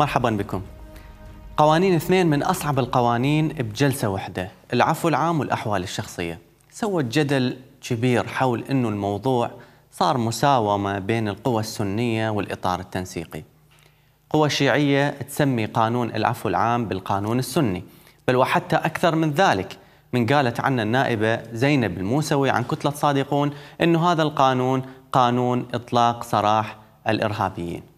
مرحبا بكم قوانين اثنين من أصعب القوانين بجلسة واحدة العفو العام والأحوال الشخصية سوت جدل كبير حول أنه الموضوع صار مساومة بين القوى السنية والإطار التنسيقي قوى شيعية تسمي قانون العفو العام بالقانون السني بل وحتى أكثر من ذلك من قالت عنا النائبة زينب الموسوي عن كتلة صادقون أنه هذا القانون قانون إطلاق سراح الإرهابيين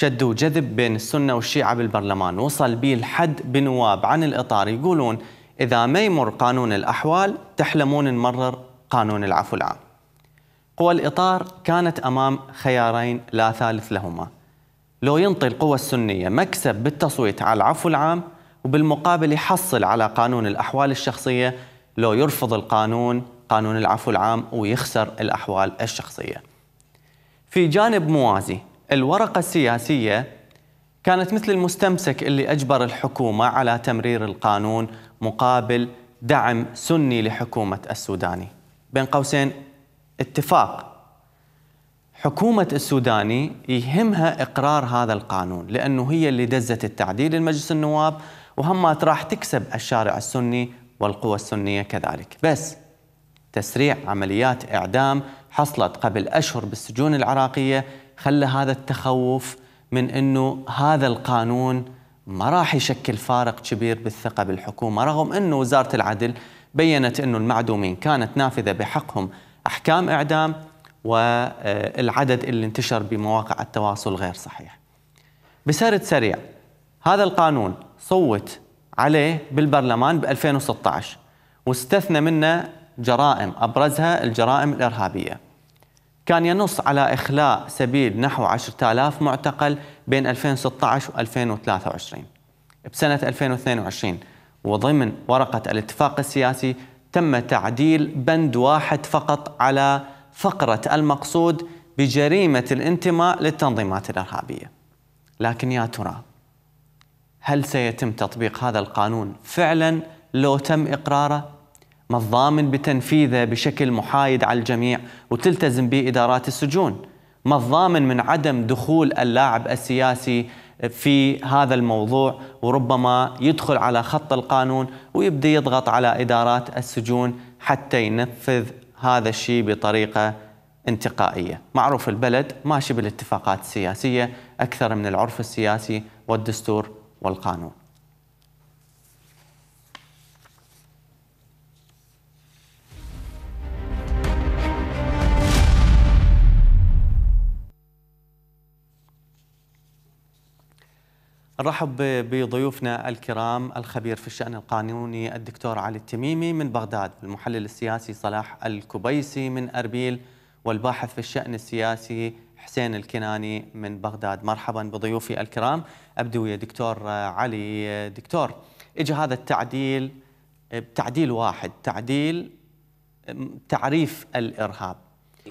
شد وجذب بين السنة والشيعة بالبرلمان وصل به الحد بنواب عن الإطار يقولون إذا ما يمر قانون الأحوال تحلمون نمرر قانون العفو العام قوى الإطار كانت أمام خيارين لا ثالث لهما لو ينطي القوى السنية مكسب بالتصويت على العفو العام وبالمقابل يحصل على قانون الأحوال الشخصية لو يرفض القانون قانون العفو العام ويخسر الأحوال الشخصية في جانب موازي الورقة السياسية كانت مثل المستمسك اللي أجبر الحكومة على تمرير القانون مقابل دعم سني لحكومة السوداني بين قوسين اتفاق حكومة السوداني يهمها إقرار هذا القانون لأنه هي اللي دزت التعديل لمجلس النواب وهمات راح تكسب الشارع السني والقوى السنية كذلك بس تسريع عمليات إعدام حصلت قبل أشهر بالسجون العراقية خلى هذا التخوف من انه هذا القانون ما راح يشكل فارق كبير بالثقه بالحكومه رغم انه وزاره العدل بينت انه المعدومين كانت نافذه بحقهم احكام اعدام والعدد اللي انتشر بمواقع التواصل غير صحيح. بسرد سريع هذا القانون صوت عليه بالبرلمان ب 2016 واستثنى منه جرائم ابرزها الجرائم الارهابيه. كان ينص على إخلاء سبيل نحو 10000 معتقل بين 2016 و 2023 بسنة 2022 وضمن ورقة الاتفاق السياسي تم تعديل بند واحد فقط على فقرة المقصود بجريمة الانتماء للتنظيمات الإرهابية لكن يا ترى هل سيتم تطبيق هذا القانون فعلا لو تم إقراره ما الضامن بتنفيذه بشكل محايد على الجميع وتلتزم به إدارات السجون ما الضامن من عدم دخول اللاعب السياسي في هذا الموضوع وربما يدخل على خط القانون ويبدأ يضغط على إدارات السجون حتى ينفذ هذا الشيء بطريقة انتقائية معروف البلد ماشي بالاتفاقات السياسية أكثر من العرف السياسي والدستور والقانون نرحب بضيوفنا الكرام الخبير في الشأن القانوني الدكتور علي التميمي من بغداد المحلل السياسي صلاح الكبيسي من أربيل والباحث في الشأن السياسي حسين الكناني من بغداد مرحبا بضيوفي الكرام أبدو يا دكتور علي دكتور إجا هذا التعديل تعديل واحد تعديل تعريف الإرهاب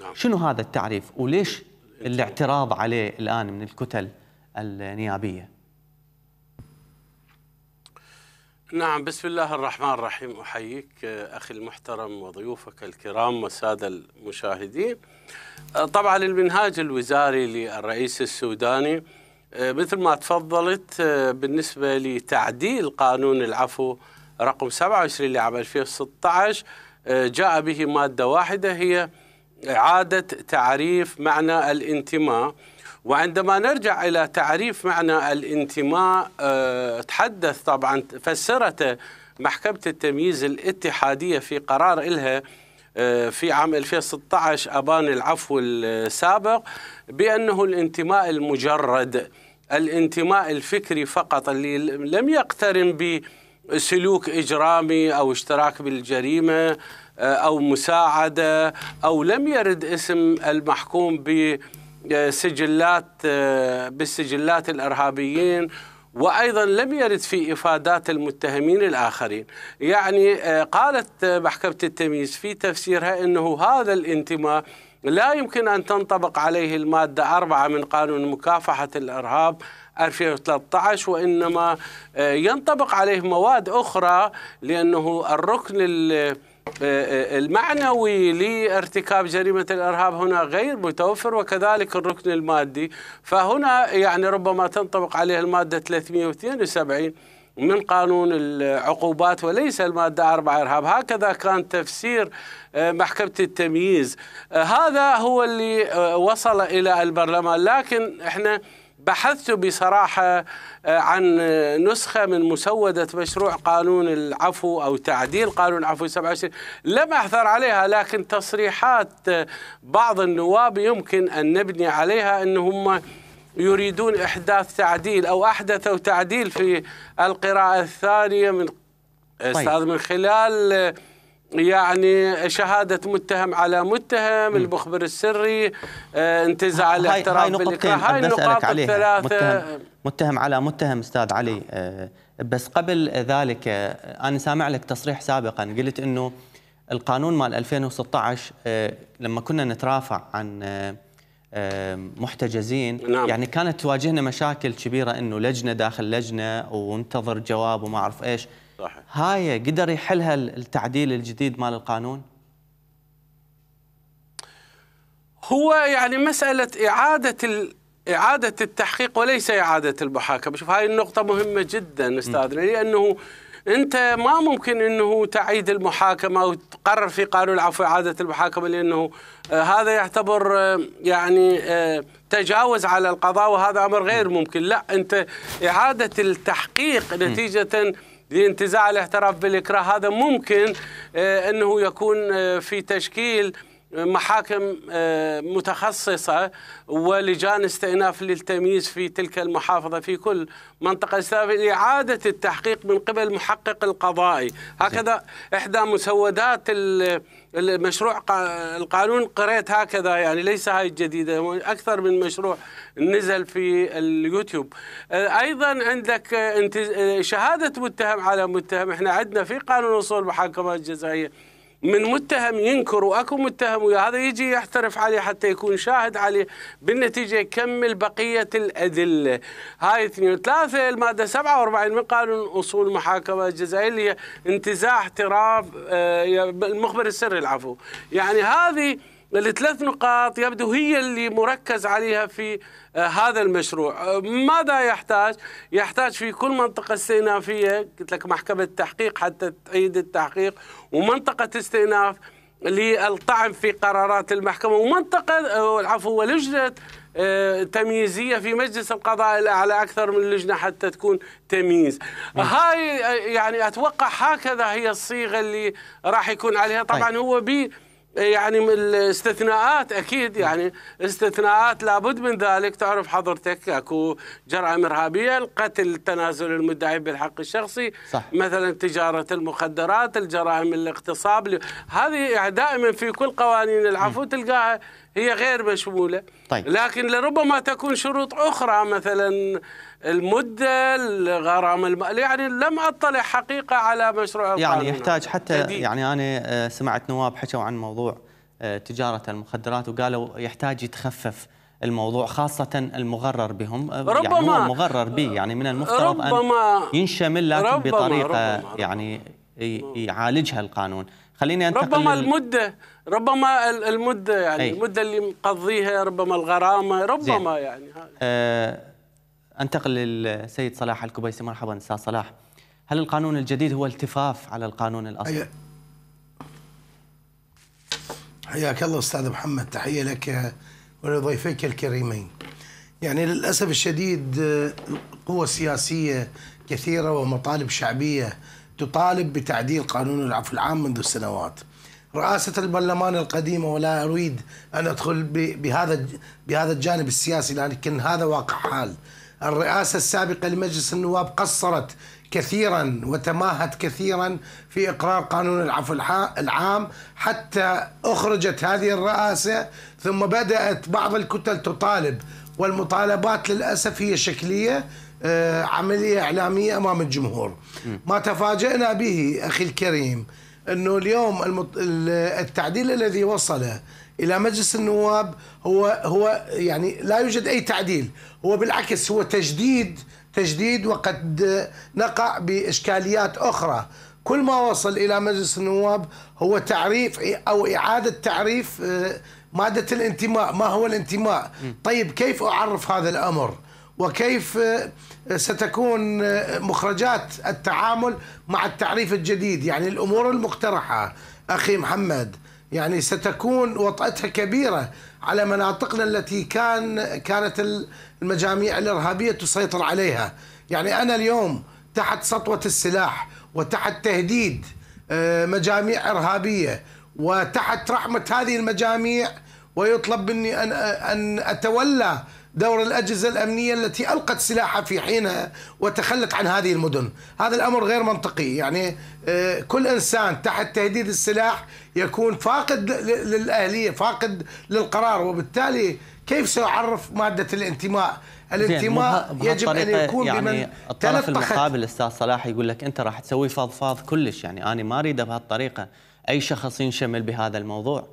نعم. شنو هذا التعريف وليش الاعتراض عليه الآن من الكتل النيابية نعم بسم الله الرحمن الرحيم أحييك أخي المحترم وضيوفك الكرام والسادة المشاهدين طبعا المنهاج الوزاري للرئيس السوداني مثل ما تفضلت بالنسبة لتعديل قانون العفو رقم 27 لعام 2016 جاء به مادة واحدة هي إعادة تعريف معنى الانتماء وعندما نرجع إلى تعريف معنى الانتماء آه، تحدث طبعا فسرته محكمة التمييز الاتحادية في قرار إلها آه، في عام 2016 أبان العفو السابق بأنه الانتماء المجرد الانتماء الفكري فقط اللي لم يقترن بسلوك إجرامي أو اشتراك بالجريمة آه، أو مساعدة أو لم يرد اسم المحكوم ب آه، سجلات آه، بالسجلات الارهابيين وايضا لم يرد في افادات المتهمين الاخرين، يعني آه، قالت محكمه التمييز في تفسيرها انه هذا الانتماء لا يمكن ان تنطبق عليه الماده 4 من قانون مكافحه الارهاب 2013 وانما ينطبق عليه مواد اخرى لانه الركن آه، آه، المعنوي لارتكاب جريمة الإرهاب هنا غير متوفر وكذلك الركن المادي فهنا يعني ربما تنطبق عليه المادة 372 من قانون العقوبات وليس المادة 4 إرهاب هكذا كان تفسير آه، محكمة التمييز هذا هو اللي وصل إلى البرلمان لكن إحنا بحثت بصراحة آه، عن نسخة من مسودة مشروع قانون العفو أو تعديل قانون العفو 27 لم أحثر عليها لكن تصريحات آه، بعض النواب يمكن أن نبني عليها أنهم يريدون إحداث تعديل أو أحدثوا تعديل في القراءة الثانية من آه، طيب. من خلال يعني شهادة متهم على متهم المخبر السري آه، انتزاع الاعتراف بالإكراه هاي النقاط الثلاثة متهم, متهم على متهم أستاذ علي آه، بس قبل ذلك آه، أنا سامع لك تصريح سابقا قلت أنه القانون مال 2016 لما كنا نترافع عن محتجزين نعم. يعني كانت تواجهنا مشاكل كبيرة أنه لجنة داخل لجنة وانتظر جواب وما أعرف إيش هاي قدر يحلها التعديل الجديد مال القانون؟ هو يعني مسألة إعادة إعادة التحقيق وليس إعادة المحاكمة شوف هاي النقطة مهمة جدا أستاذنا لأنه أنت ما ممكن أنه تعيد المحاكمة أو تقرر في قانون العفو إعادة المحاكمة لأنه آه، هذا يعتبر آه، يعني آه، تجاوز على القضاء وهذا أمر غير ممكن لا أنت إعادة التحقيق نتيجة لانتزاع الاعتراف بالإكراه هذا ممكن آه، أنه يكون آه، في تشكيل محاكم آه، متخصصة ولجان استئناف للتمييز في تلك المحافظة في كل منطقة استئناف لإعادة التحقيق من قبل محقق القضائي هكذا إحدى مسودات المشروع القانون قريت هكذا يعني ليس هاي الجديدة أكثر من مشروع نزل في اليوتيوب آه، أيضا عندك آه، شهادة متهم على متهم إحنا عندنا في قانون أصول المحاكمات الجزائية من متهم ينكر واكو متهم وهذا يجي يحترف عليه حتى يكون شاهد عليه بالنتيجه يكمل بقيه الادله هاي اثنين وثلاثه الماده 47 من قانون اصول المحاكمه الجزائريه انتزاع اعتراف آه، المخبر السري العفو يعني هذه الثلاث نقاط يبدو هي اللي مركز عليها في آه، هذا المشروع آه، ماذا يحتاج؟ يحتاج في كل منطقة استئنافية قلت لك محكمة تحقيق حتى تعيد التحقيق ومنطقة استئناف للطعن في قرارات المحكمة ومنطقة العفو آه، ولجنة تمييزية في مجلس القضاء الأعلى أكثر من لجنة حتى تكون تمييز نعم. هاي يعني أتوقع هكذا هي الصيغة اللي راح يكون عليها طبعا طيب. هو بي يعني الاستثناءات اكيد يعني استثناءات لابد من ذلك تعرف حضرتك اكو جرائم ارهابيه القتل تنازل المدعي بالحق الشخصي صح. مثلا تجاره المخدرات الجرائم الاغتصاب هذه يعني دائما في كل قوانين العفو تلقاها هي غير مشموله طيب. لكن لربما تكون شروط اخرى مثلا المدة الغرام الم... يعني لم أطلع حقيقة على مشروع يعني يحتاج حتى جديد. يعني أنا آه، سمعت نواب حكوا عن موضوع آه، تجارة المخدرات وقالوا يحتاج يتخفف الموضوع خاصة المغرر بهم ربما آه، يعني هو مغرر به يعني من المفترض ربما أن ينشمل لكن ربما بطريقة ربما يعني يعالجها القانون خليني أنتقل ربما المدة ربما المدة يعني أي. المدة اللي مقضيها ربما الغرامة ربما زين. يعني انتقل للسيد صلاح الكبيسي مرحبا استاذ صلاح هل القانون الجديد هو التفاف على القانون الاصلي حياك الله استاذ محمد تحيه لك ولضيفيك الكريمين يعني للاسف الشديد قوى سياسيه كثيره ومطالب شعبيه تطالب بتعديل قانون العفو العام منذ سنوات رئاسة البرلمان القديمة ولا أريد أن أدخل بهذا بهذا الجانب السياسي لكن هذا واقع حال الرئاسة السابقة لمجلس النواب قصرت كثيرا وتماهت كثيرا في إقرار قانون العفو العام حتى أخرجت هذه الرئاسة ثم بدأت بعض الكتل تطالب والمطالبات للأسف هي شكلية آه، عملية إعلامية أمام الجمهور ما تفاجأنا به أخي الكريم أنه اليوم التعديل الذي وصله الى مجلس النواب هو هو يعني لا يوجد اي تعديل هو بالعكس هو تجديد تجديد وقد نقع باشكاليات اخرى كل ما وصل الى مجلس النواب هو تعريف او اعاده تعريف آه، ماده الانتماء ما هو الانتماء طيب كيف اعرف هذا الامر وكيف آه، ستكون آه، مخرجات التعامل مع التعريف الجديد يعني الامور المقترحه اخي محمد يعني ستكون وطأتها كبيرة على مناطقنا التي كان كانت المجاميع الإرهابية تسيطر عليها يعني أنا اليوم تحت سطوة السلاح وتحت تهديد آه، مجاميع إرهابية وتحت رحمة هذه المجاميع ويطلب مني أن أن أتولى دور الأجهزة الأمنية التي ألقت سلاحها في حينها وتخلت عن هذه المدن هذا الأمر غير منطقي يعني آه، كل إنسان تحت تهديد السلاح يكون فاقد للأهلية فاقد للقرار وبالتالي كيف سيعرف مادة الانتماء الانتماء يجب ان يكون يعني بمن الطرف المقابل استاذ صلاح يقول لك انت راح تسوي فضفاض كلش يعني انا ما اريده بهالطريقه اي شخص ينشمل بهذا الموضوع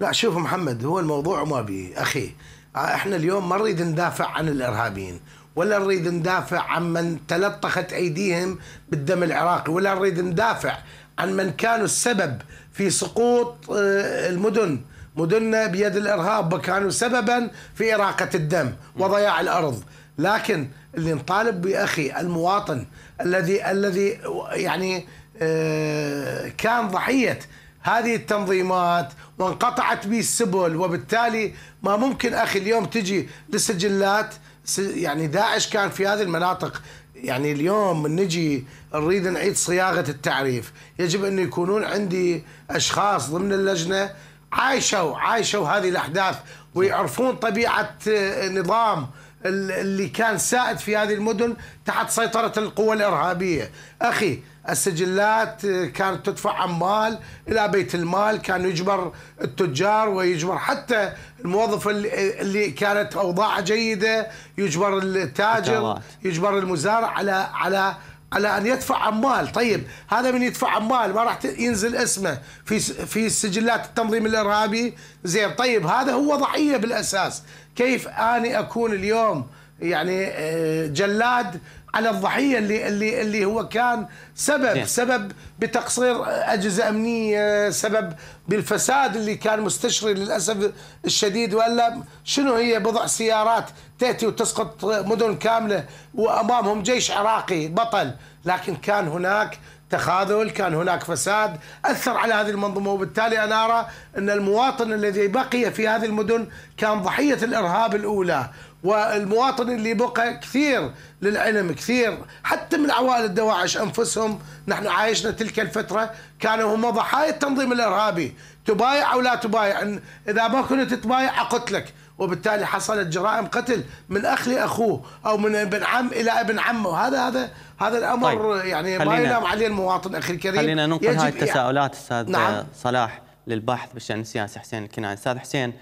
لا شوف محمد هو الموضوع ما به اخي آه، احنا اليوم ما نريد ندافع عن الارهابيين ولا نريد ندافع عن من تلطخت ايديهم بالدم العراقي ولا نريد ندافع عن من كانوا السبب في سقوط آه، المدن مدننا بيد الارهاب وكانوا سببا في اراقه الدم وضياع الارض لكن اللي نطالب باخي المواطن الذي الذي يعني آه، كان ضحيه هذه التنظيمات وانقطعت به السبل وبالتالي ما ممكن اخي اليوم تجي لسجلات يعني داعش كان في هذه المناطق يعني اليوم من نجي نريد نعيد صياغه التعريف يجب ان يكونون عندي اشخاص ضمن اللجنه عايشوا عايشوا هذه الاحداث ويعرفون طبيعه آه، نظام اللي كان سائد في هذه المدن تحت سيطره القوى الارهابيه اخي السجلات كانت تدفع عمال الى بيت المال كان يجبر التجار ويجبر حتى الموظف اللي كانت اوضاعه جيده يجبر التاجر يجبر المزارع على على على ان يدفع عمال طيب هذا من يدفع عمال ما راح ينزل اسمه في في سجلات التنظيم الارهابي زين طيب هذا هو ضحيه بالاساس كيف اني اكون اليوم يعني آه، جلاد على الضحيه اللي اللي اللي هو كان سبب زين. نعم. سبب بتقصير اجهزه امنيه سبب بالفساد اللي كان مستشري للاسف الشديد والا شنو هي بضع سيارات تاتي وتسقط مدن كامله وامامهم جيش عراقي بطل لكن كان هناك تخاذل كان هناك فساد أثر على هذه المنظومة وبالتالي أنا أرى أن المواطن الذي بقي في هذه المدن كان ضحية الإرهاب الأولى والمواطن اللي بقى كثير للعلم كثير حتى من عوائل الدواعش انفسهم نحن عايشنا تلك الفتره كانوا هم ضحايا التنظيم الارهابي تبايع او لا تبايع اذا ما كنت تبايع اقتلك وبالتالي حصلت جرائم قتل من اخ لاخوه او من ابن عم الى ابن عمه هذا هذا هذا الامر طيب. يعني ما ينام عليه المواطن اخي الكريم خلينا ننقل هاي التساؤلات استاذ نعم. صلاح للباحث بالشان السياسي حسين الكناني استاذ حسين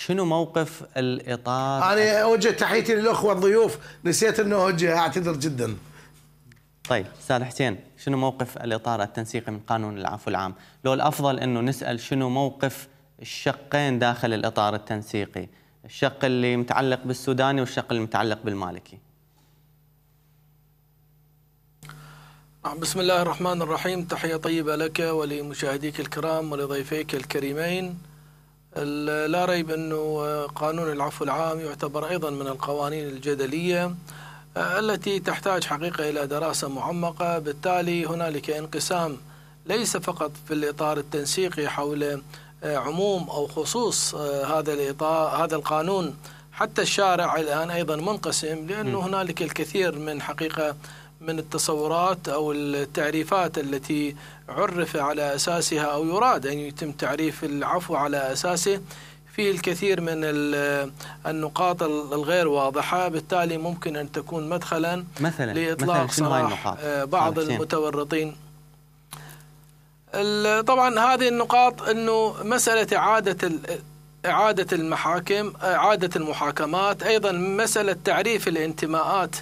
شنو موقف الاطار انا اوجه تحيتي للاخوه الضيوف نسيت انه اوجه اعتذر جدا طيب استاذ حسين شنو موقف الاطار التنسيقي من قانون العفو العام لو الافضل انه نسال شنو موقف الشقين داخل الاطار التنسيقي الشق اللي متعلق بالسوداني والشق اللي متعلق بالمالكي نعم، بسم الله الرحمن الرحيم تحية طيبة لك ولمشاهديك الكرام ولضيفيك الكريمين لا ريب أنه قانون العفو العام يعتبر أيضا من القوانين الجدلية آه، التي تحتاج حقيقة إلى دراسة معمقة بالتالي هنالك انقسام ليس فقط في الإطار التنسيقي حول آه، عموم أو خصوص آه، هذا الإطار هذا القانون حتى الشارع الآن أيضا منقسم لأنه هنالك الكثير من حقيقة من التصورات أو التعريفات التي عرف على أساسها أو يراد أن يتم تعريف العفو على أساسه فيه الكثير من النقاط الغير واضحة بالتالي ممكن أن تكون مدخلا مثلا لإطلاق سراح آه، بعض المتورطين طبعا هذه النقاط أنه مسألة إعادة إعادة المحاكم إعادة المحاكمات أيضا مسألة تعريف الانتماءات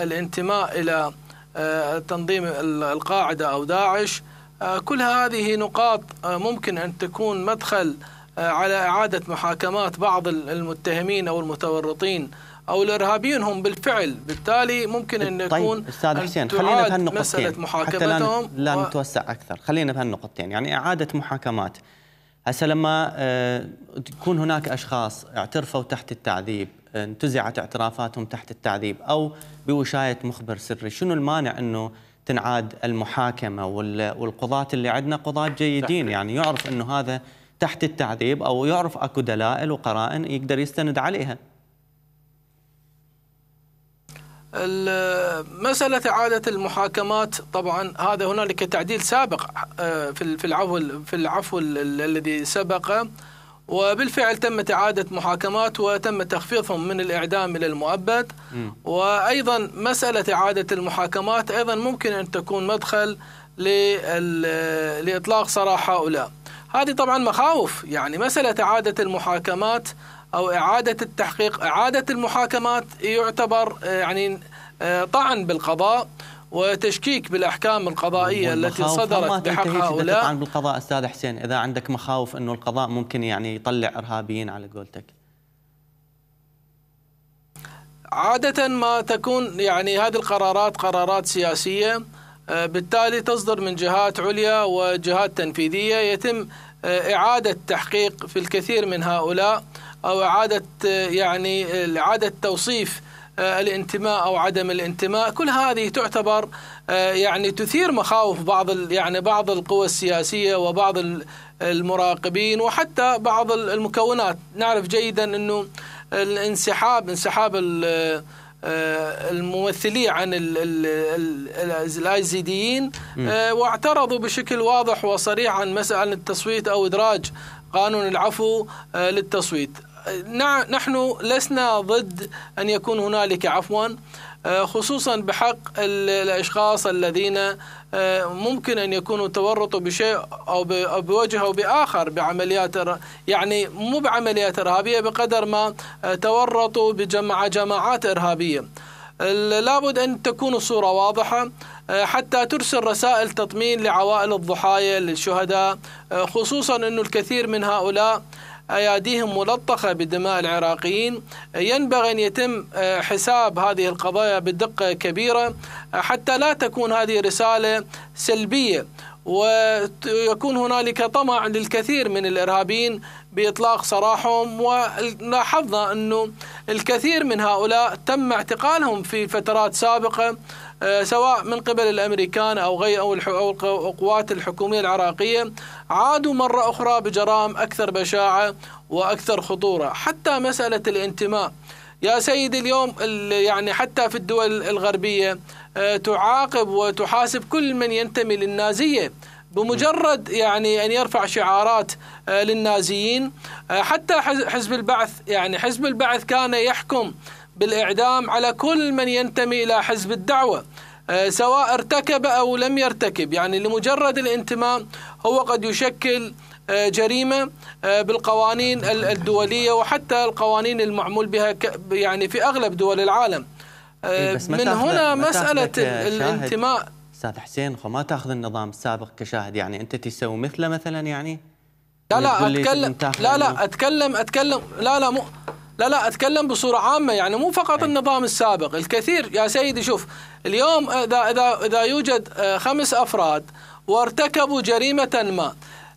الانتماء إلى آه، تنظيم القاعدة أو داعش آه، كل هذه نقاط آه، ممكن أن تكون مدخل على إعادة محاكمات بعض المتهمين أو المتورطين أو الإرهابيين هم بالفعل بالتالي ممكن أن طيب، يكون طيب أستاذ حسين خلينا في هالنقطتين مسألة محاكمتهم حتى لا, لا نتوسع أكثر خلينا في هالنقطتين يعني إعادة محاكمات هسه لما آه، تكون هناك اشخاص اعترفوا تحت التعذيب انتزعت اعترافاتهم تحت التعذيب او بوشايه مخبر سري شنو المانع انه تنعاد المحاكمه والقضاة اللي عندنا قضاة جيدين يعني يعرف انه هذا تحت التعذيب او يعرف اكو دلائل وقرائن يقدر يستند عليها مسألة إعادة المحاكمات طبعا هذا هنالك تعديل سابق آه، في العفو في العفو الذي سبق وبالفعل تمت إعادة محاكمات وتم تخفيضهم من الإعدام إلى المؤبد وأيضا مسألة إعادة المحاكمات أيضا ممكن أن تكون مدخل لإطلاق سراح هؤلاء هذه طبعا مخاوف يعني مسألة إعادة المحاكمات او اعاده التحقيق اعاده المحاكمات يعتبر آه، يعني آه، طعن بالقضاء وتشكيك بالاحكام القضائيه التي صدرت بحق هؤلاء طعن بالقضاء استاذ حسين اذا عندك مخاوف انه القضاء ممكن يعني يطلع ارهابيين على قولتك عاده ما تكون يعني هذه القرارات قرارات سياسيه آه، بالتالي تصدر من جهات عليا وجهات تنفيذيه يتم اعاده تحقيق في الكثير من هؤلاء أو إعادة يعني إعادة توصيف آه، الانتماء او عدم الانتماء كل هذه تعتبر آه، يعني تثير مخاوف بعض يعني بعض القوى السياسيه وبعض المراقبين وحتى بعض المكونات نعرف جيدا انه الانسحاب انسحاب آه، الممثلي عن الايزيديين واعترضوا بشكل واضح وصريح عن مسألة التصويت او ادراج قانون العفو للتصويت نحن لسنا ضد أن يكون هنالك عفوا آه، خصوصا بحق الأشخاص الذين آه، ممكن أن يكونوا تورطوا بشيء أو بوجه أو بآخر بعمليات يعني مو بعمليات إرهابية بقدر ما آه، تورطوا بجمع جماعات إرهابية لابد أن تكون الصورة واضحة حتى ترسل رسائل تطمين لعوائل الضحايا للشهداء خصوصا أن الكثير من هؤلاء أياديهم ملطخة بدماء العراقيين ينبغي أن يتم آه، حساب هذه القضايا بدقة كبيرة آه، حتى لا تكون هذه رسالة سلبية ويكون هنالك طمع للكثير من الارهابيين باطلاق سراحهم ولاحظنا انه الكثير من هؤلاء تم اعتقالهم في فترات سابقه آه، سواء من قبل الامريكان او غير او القوات الحكوميه العراقيه عادوا مره اخرى بجرائم اكثر بشاعه واكثر خطوره حتى مساله الانتماء يا سيدي اليوم يعني حتى في الدول الغربيه آه، تعاقب وتحاسب كل من ينتمي للنازيه بمجرد يعني ان يرفع شعارات آه، للنازيين حتى حزب البعث يعني حزب البعث كان يحكم بالإعدام على كل من ينتمي إلى حزب الدعوة آه، سواء ارتكب أو لم يرتكب يعني لمجرد الانتماء هو قد يشكل آه، جريمة آه، بالقوانين الدولية وحتى القوانين المعمول بها يعني في أغلب دول العالم إيه، من هنا مسألة الانتماء استاذ حسين ما تاخذ النظام السابق كشاهد يعني انت تسوي مثله مثلا يعني لا لا اتكلم لا لا اتكلم اتكلم لا لا مو لا لا اتكلم بصوره عامه يعني مو فقط أي. النظام السابق الكثير يا سيدي شوف اليوم اذا اذا اذا يوجد آه، خمس افراد وارتكبوا جريمه ما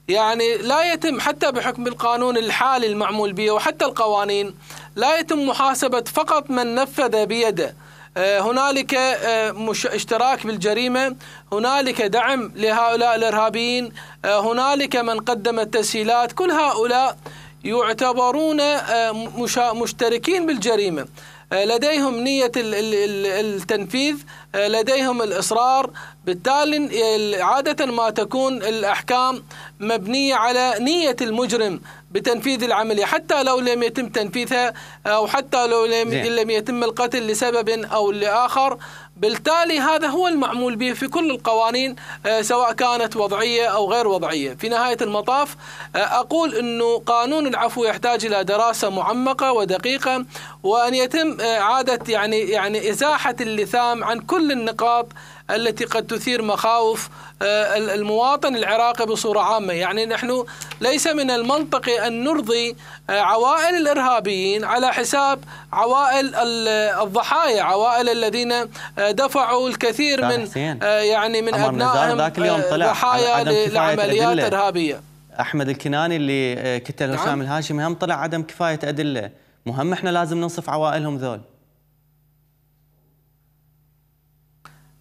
يعني لا يتم حتى بحكم القانون الحالي المعمول به وحتى القوانين لا يتم محاسبه فقط من نفذ بيده آه، هنالك آه، اشتراك بالجريمه، هنالك دعم لهؤلاء الارهابيين، هنالك من قدم التسهيلات، كل هؤلاء يعتبرون آه، مشتركين بالجريمة آه، لديهم نية التنفيذ آه، لديهم الإصرار بالتالي عادة ما تكون الأحكام مبنية على نية المجرم بتنفيذ العملية حتى لو لم يتم تنفيذها أو حتى لو لم, يتم القتل لسبب أو لآخر بالتالي هذا هو المعمول به في كل القوانين آه، سواء كانت وضعية أو غير وضعية في نهاية المطاف آه، أقول أنه قانون العفو يحتاج إلى دراسة معمقة ودقيقة وأن يتم إعادة آه، يعني يعني إزاحة اللثام عن كل النقاط التي قد تثير مخاوف آه، المواطن العراقي بصورة عامة يعني نحن ليس من المنطقي أن نرضي آه، عوائل الإرهابيين على حساب عوائل الضحايا عوائل الذين آه، دفعوا الكثير من يعني من أبنائهم ضحايا لعمليات إرهابية أحمد الكناني اللي كتل هشام نعم. الهاشمي هم طلع عدم كفاية أدلة مهم احنا لازم ننصف عوائلهم ذول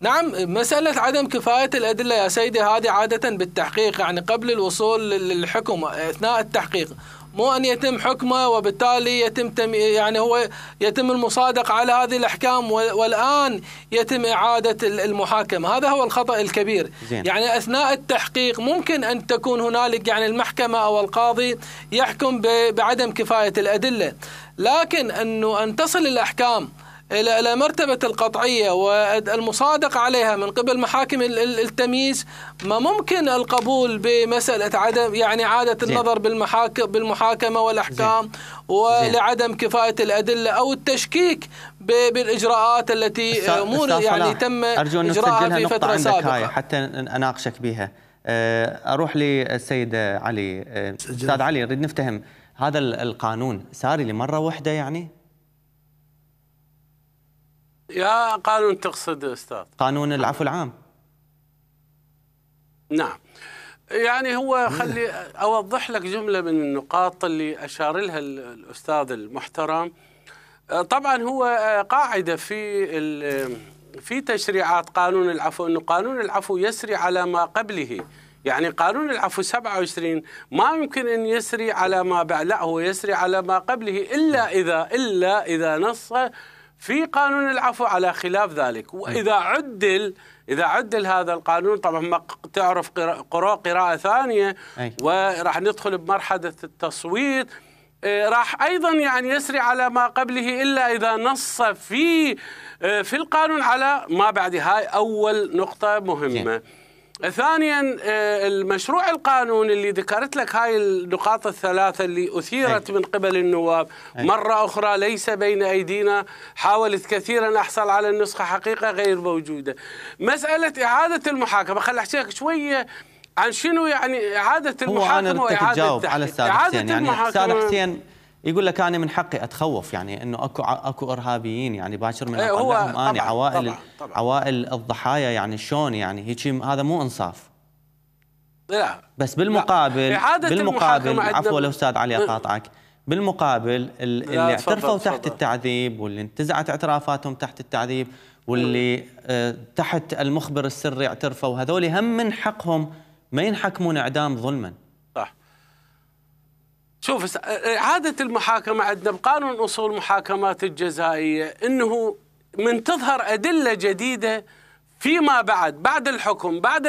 نعم مسألة عدم كفاية الأدلة يا سيدي هذه عادة بالتحقيق يعني قبل الوصول للحكم أثناء التحقيق مو أن يتم حكمه وبالتالي يتم تم يعني هو يتم المصادقة على هذه الأحكام والآن يتم إعادة المحاكمة هذا هو الخطأ الكبير زين. يعني أثناء التحقيق ممكن أن تكون هنالك يعني المحكمة أو القاضي يحكم بعدم كفاية الأدلة لكن أنه أن تصل الأحكام إلى مرتبة القطعية والمصادق عليها من قبل محاكم التمييز ما ممكن القبول بمسألة عدم يعني عادة النظر بالمحاكم بالمحاكمة والأحكام ولعدم كفايه الأدلة أو التشكيك بالإجراءات التي أمور آه، يعني تم أرجو أن إجراءها في فترة عندك سابقة هاي حتى أناقشك بها آه، أروح للسيد علي آه، أستاذ علي نريد نفتهم هذا القانون ساري لمرة واحدة يعني يا قانون تقصد استاذ قانون العفو العام نعم يعني هو خلي اوضح لك جمله من النقاط اللي اشار لها الاستاذ المحترم آه، طبعا هو آه، قاعده في آه، في تشريعات قانون العفو انه قانون العفو يسري على ما قبله يعني قانون العفو 27 ما يمكن ان يسري على ما بعد لا هو يسري على ما قبله الا اذا الا اذا نص في قانون العفو على خلاف ذلك وإذا نعم. عدل إذا عدل هذا القانون طبعا ما تعرف قراءة قراءة ثانية وراح ندخل بمرحلة التصويت آه، راح ايضا يعني يسري على ما قبله الا اذا نص في آه، في القانون على ما بعد هاي اول نقطه مهمه ثانيا آه، المشروع القانون اللي ذكرت لك هاي النقاط الثلاثة اللي أثيرت هي. من قبل النواب هي. مرة أخرى ليس بين أيدينا حاولت كثيرا أحصل على النسخة حقيقة غير موجودة مسألة إعادة المحاكمة خل أحكي لك شوية عن شنو يعني إعادة المحاكمة هو أنا وإعادة على السادة حسين يعني السادة حسين يقول لك انا من حقي اتخوف يعني انه اكو اكو ارهابيين يعني باكر من اقلهم إيه، انا عوائل طبعًا طبعًا عوائل الضحايا يعني شلون يعني هيك هذا مو انصاف لا بس بالمقابل لا. بالمقابل عفوا لو استاذ علي إيه. اقاطعك بالمقابل اللي اعترفوا تحت التعذيب واللي انتزعت اعترافاتهم تحت التعذيب واللي إيه. اه تحت المخبر السري اعترفوا هذول هم من حقهم ما ينحكمون اعدام ظلما شوف إعادة آه، آه، المحاكمة عندنا بقانون أصول المحاكمات الجزائية أنه من تظهر أدلة جديدة فيما بعد بعد الحكم بعد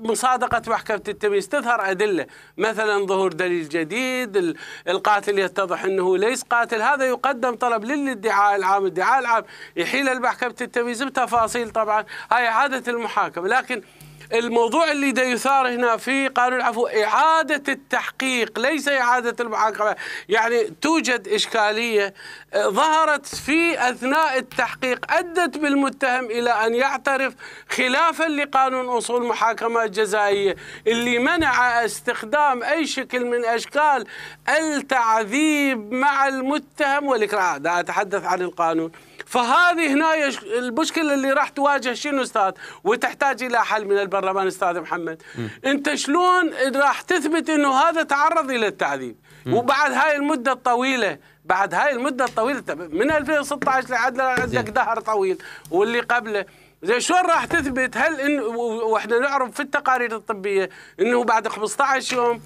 مصادقة محكمة التمييز تظهر أدلة مثلا ظهور دليل جديد القاتل يتضح أنه ليس قاتل هذا يقدم طلب للادعاء العام الادعاء العام يحيل المحكمة التمييز بتفاصيل طبعا هاي إعادة المحاكمة لكن الموضوع اللي دا يثار هنا في قانون العفو إعادة التحقيق ليس إعادة المحاكمة يعني توجد إشكالية آه، ظهرت في أثناء التحقيق أدت بالمتهم إلى أن يعترف خلافا لقانون أصول المحاكمة الجزائية اللي منع استخدام أي شكل من أشكال التعذيب مع المتهم والإكراه لا أتحدث عن القانون فهذه هنا المشكله اللي راح تواجه شنو استاذ وتحتاج الى حل من البرلمان استاذ محمد م. انت شلون راح تثبت انه هذا تعرض الى التعذيب وبعد هاي المده الطويله بعد هاي المده الطويله من 2016 لعد عندك دهر طويل واللي قبله زين شلون راح تثبت هل ان واحنا نعرف في التقارير الطبيه انه بعد 15 يوم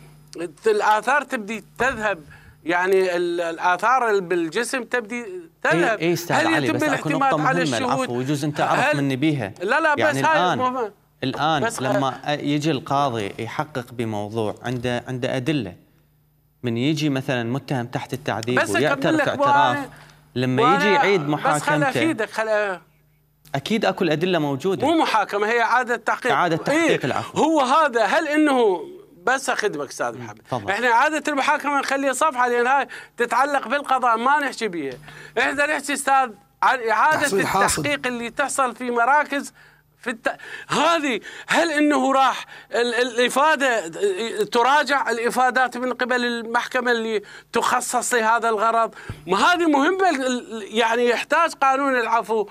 الاثار تبدي تذهب يعني الاثار بالجسم تبدي تذهب إيه, إيه، استاذ هل علي بس اكو نقطه مهمه العفو يجوز انت عرفت مني بيها لا لا يعني بس الان هاي الان بس لما يجي القاضي يحقق بموضوع عنده عنده ادله من يجي مثلا متهم تحت التعذيب ويعترف اعتراف لما يجي يعيد محاكمته بس افيدك خل اكيد اكو الادله موجوده مو محاكمه هي اعاده تحقيق اعاده تحقيق إيه العفو هو هذا هل انه بس اخدمك استاذ محمد طبعا. احنا عاده المحاكمه نخليها صفحه لان هاي تتعلق بالقضاء ما نحكي بيها احنا نحكي استاذ عن اعاده التحقيق حاصل. اللي تحصل في مراكز في الت... هذه هل انه راح ال... الافاده تراجع الافادات من قبل المحكمه اللي تخصص لهذا الغرض؟ ما هذه مهمه يعني يحتاج قانون العفو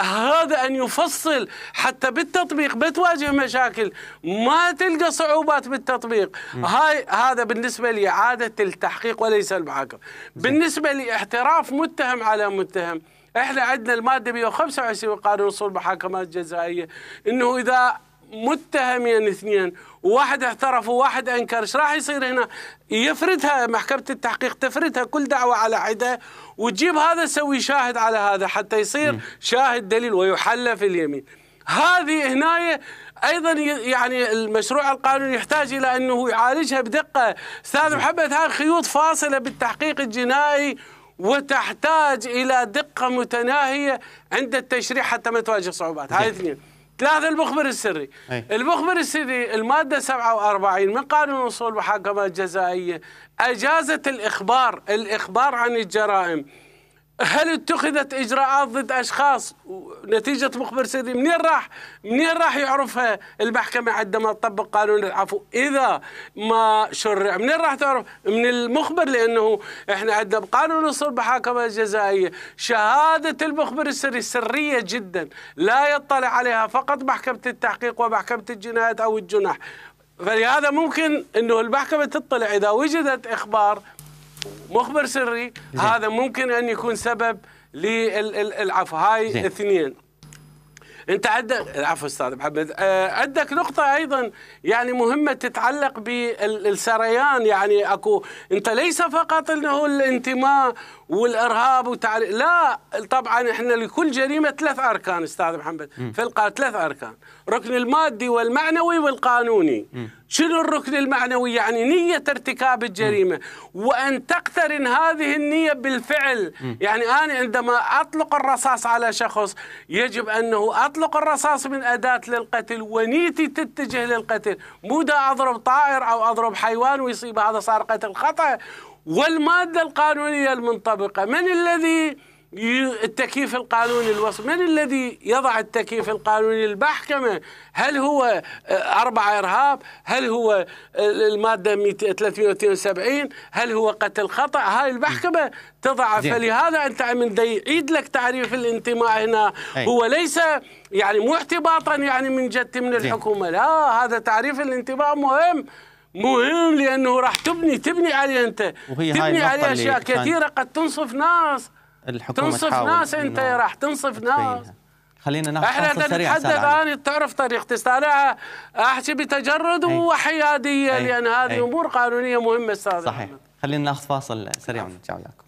هذا أن يفصل حتى بالتطبيق بتواجه مشاكل ما تلقى صعوبات بالتطبيق م. هاي هذا بالنسبة لإعادة التحقيق وليس المعاقب بالنسبة لاحتراف متهم على متهم احنا عندنا الماده 125 قانون اصول المحاكمات الجزائيه انه اذا متهمين اثنين وواحد اعترف وواحد انكر ايش راح يصير هنا يفردها محكمه التحقيق تفردها كل دعوه على حده وتجيب هذا تسوي شاهد على هذا حتى يصير شاهد دليل ويحلف في اليمين هذه هنا ايضا يعني المشروع القانوني يحتاج الى انه يعالجها بدقه استاذ محمد هاي خيوط فاصله بالتحقيق الجنائي وتحتاج الى دقه متناهيه عند التشريع حتى ما تواجه صعوبات هاي اثنين ثلاثة المخبر السري أي. المخبر السري المادة 47 من قانون أصول المحاكمة الجزائية أجازة الإخبار الإخبار عن الجرائم هل اتخذت اجراءات ضد اشخاص نتيجه مخبر سري منين راح منين راح يعرفها المحكمه عندما تطبق قانون العفو اذا ما شرع منين راح تعرف من المخبر لانه احنا عندنا بقانون اصول المحاكمه الجزائيه شهاده المخبر السري سريه جدا لا يطلع عليها فقط محكمه التحقيق ومحكمه الجنايات او الجناح فلهذا ممكن انه المحكمه تطلع اذا وجدت اخبار مخبر سري زي. هذا ممكن ان يكون سبب للعفو هاي اثنين انت عندك عفوا استاذ محمد آه، عندك نقطه ايضا يعني مهمه تتعلق بالسريان يعني اكو انت ليس فقط انه الانتماء والارهاب وتعال لا طبعا احنا لكل جريمه ثلاث اركان استاذ محمد في القانون ثلاث اركان الركن المادي والمعنوي والقانوني م. شنو الركن المعنوي يعني نيه ارتكاب الجريمه م. وان تقترن هذه النيه بالفعل م. يعني انا عندما اطلق الرصاص على شخص يجب انه اطلق الرصاص من اداه للقتل ونيتي تتجه للقتل مو دا اضرب طائر او اضرب حيوان ويصيب هذا صار قتل خطا والمادة القانونية المنطبقة من الذي التكييف القانوني الوصف من الذي يضع التكييف القانوني المحكمة هل هو آه، أربعة إرهاب هل هو آه، المادة 372 هل هو قتل خطأ هاي المحكمة تضع فلهذا أنت من يعيد لك تعريف الانتماء هنا هو ليس يعني مو احتباطا يعني من جد من الحكومة لا هذا تعريف الانتماء مهم مهم لانه راح تبني تبني عليه انت وهي تبني عليه اشياء كثيره قد تنصف ناس الحكومه تنصف ناس انت راح تنصف ناس خلينا ناخذ احنا نتحدث الان تعرف طريقتي استطيع احكي بتجرد وحياديه لان هذه امور قانونيه مهمه استاذ صحيح خلينا ناخذ فاصل سريع ونرجع وياكم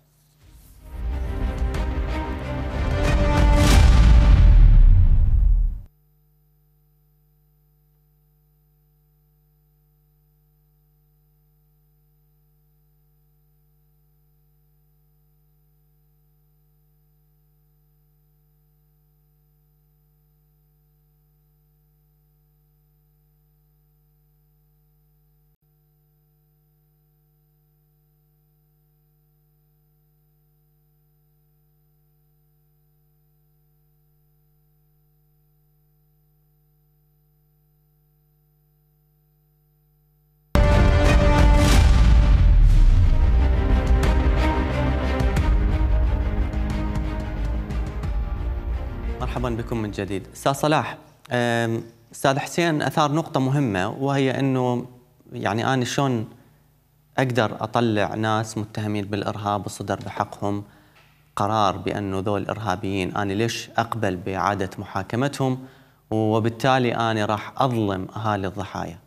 مرحبا بكم من جديد استاذ صلاح استاذ حسين اثار نقطه مهمه وهي انه يعني انا شلون اقدر اطلع ناس متهمين بالارهاب وصدر بحقهم قرار بانه ذول ارهابيين انا ليش اقبل باعاده محاكمتهم وبالتالي انا راح اظلم اهالي الضحايا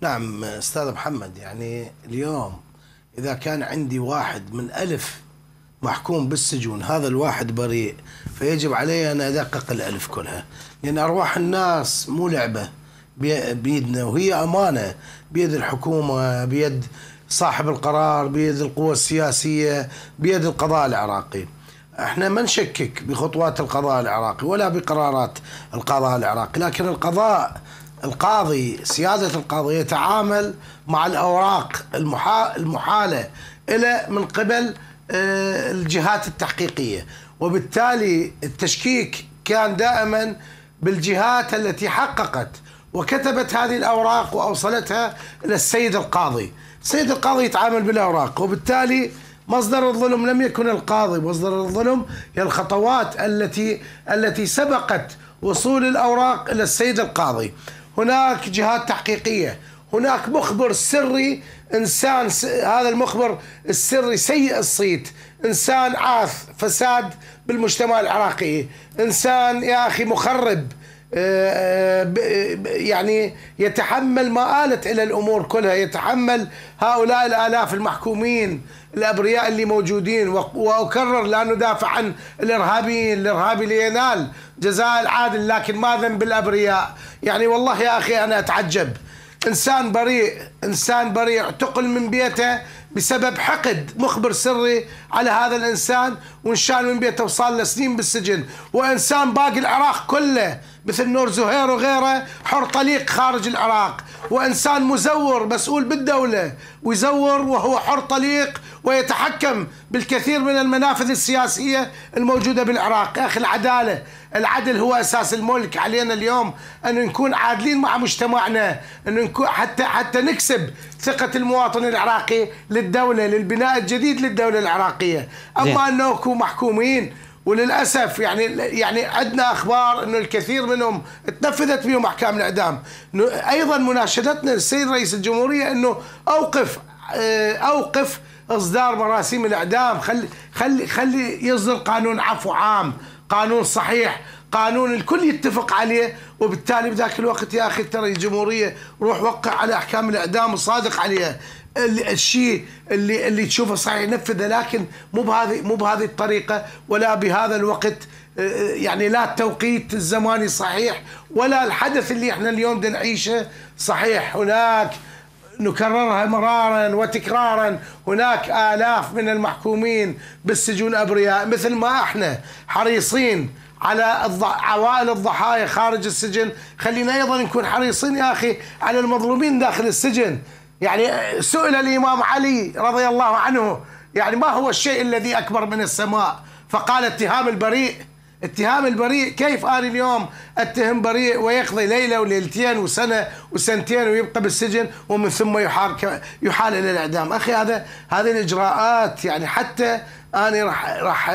نعم استاذ محمد يعني اليوم اذا كان عندي واحد من الف محكوم بالسجون هذا الواحد بريء فيجب علي أن أدقق الألف كلها لأن أرواح الناس مو لعبة بيدنا وهي أمانة بيد الحكومة بيد صاحب القرار بيد القوى السياسية بيد القضاء العراقي احنا ما نشكك بخطوات القضاء العراقي ولا بقرارات القضاء العراقي لكن القضاء القاضي سيادة القاضي يتعامل مع الأوراق المحالة إلى من قبل آه، الجهات التحقيقيه وبالتالي التشكيك كان دائما بالجهات التي حققت وكتبت هذه الاوراق واوصلتها الى السيد القاضي السيد القاضي يتعامل بالاوراق وبالتالي مصدر الظلم لم يكن القاضي مصدر الظلم هي الخطوات التي التي سبقت وصول الاوراق الى السيد القاضي هناك جهات تحقيقيه هناك مخبر سري انسان س... هذا المخبر السري سيء الصيت انسان عاث فساد بالمجتمع العراقي انسان يا اخي مخرب آه، آه، يعني يتحمل ما آلت إلى الأمور كلها يتحمل هؤلاء الآلاف المحكومين الأبرياء اللي موجودين وأكرر لا ندافع عن الإرهابيين الإرهابي لينال جزاء العادل لكن ما ذنب الأبرياء يعني والله يا أخي أنا أتعجب انسان بريء انسان بريء اعتقل من بيته بسبب حقد مخبر سري على هذا الانسان وانشال من بيته وصار له سنين بالسجن وانسان باقي العراق كله مثل نور زهير وغيره حر طليق خارج العراق وإنسان مزور مسؤول بالدولة ويزور وهو حر طليق ويتحكم بالكثير من المنافذ السياسية الموجودة بالعراق أخي العدالة العدل هو أساس الملك علينا اليوم أن نكون عادلين مع مجتمعنا أن نكون حتى, حتى نكسب ثقة المواطن العراقي للدولة للبناء الجديد للدولة العراقية أما أنه محكومين وللاسف يعني يعني عندنا اخبار انه الكثير منهم تنفذت بهم احكام الاعدام ايضا مناشدتنا للسيد رئيس الجمهوريه انه اوقف آه، اوقف اصدار مراسيم الاعدام خلي خلي خلي يصدر قانون عفو عام قانون صحيح قانون الكل يتفق عليه وبالتالي بذاك الوقت يا اخي ترى الجمهوريه روح وقع على احكام الاعدام وصادق عليها الشيء اللي اللي تشوفه صحيح ينفذه لكن مو بهذه مو بهذه الطريقه ولا بهذا الوقت آه، آه، يعني لا التوقيت الزماني صحيح ولا الحدث اللي احنا اليوم نعيشه صحيح هناك نكررها مرارا وتكرارا هناك آلاف من المحكومين بالسجون أبرياء مثل ما احنا حريصين على عوائل الضحايا خارج السجن خلينا أيضا نكون حريصين يا أخي على المظلومين داخل السجن يعني سئل الإمام علي رضي الله عنه يعني ما هو الشيء الذي أكبر من السماء فقال اتهام البريء اتهام البريء كيف أنا اليوم اتهم بريء ويقضي ليلة وليلتين وسنة وسنتين ويبقى بالسجن ومن ثم يحال يحال إلى الإعدام أخي هذا هذه الإجراءات يعني حتى أنا راح راح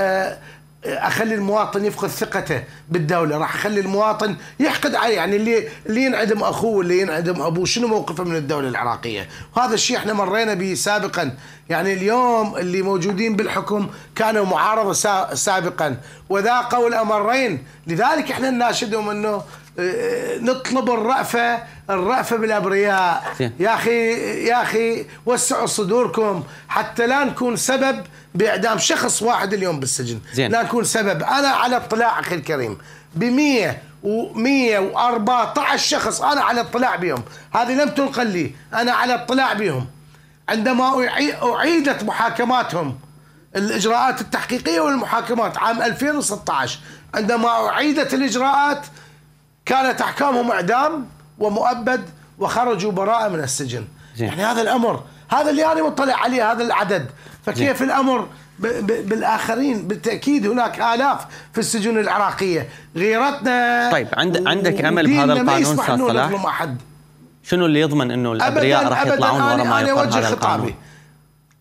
اخلي المواطن يفقد ثقته بالدوله راح اخلي المواطن يحقد عليه يعني اللي اللي ينعدم اخوه اللي ينعدم ابوه شنو موقفه من الدوله العراقيه وهذا الشيء احنا مرينا به سابقا يعني اليوم اللي موجودين بالحكم كانوا معارضه سابقا وذاقوا الامرين لذلك احنا نناشدهم انه آه، نطلب الرأفة الرأفة بالأبرياء يا أخي يا أخي وسعوا صدوركم حتى لا نكون سبب بإعدام شخص واحد اليوم بالسجن زين. لا نكون سبب أنا على اطلاع أخي الكريم بمية ومية وأربعة عشر شخص أنا على اطلاع بهم هذه لم تنقل لي أنا على اطلاع بهم عندما أعيدت محاكماتهم الإجراءات التحقيقية والمحاكمات عام 2016 عندما أعيدت الإجراءات كانت أحكامهم إعدام ومؤبد وخرجوا براءة من السجن زين. يعني هذا الأمر هذا اللي أنا مطلع عليه هذا العدد فكيف زين. الأمر ب ب بالآخرين بالتأكيد هناك آلاف في السجون العراقية غيرتنا طيب عند عندك أمل بهذا القانون أستاذ صلاح شنو اللي يضمن أنه الأبرياء راح يطلعون ورا ما أوجه هذا القانون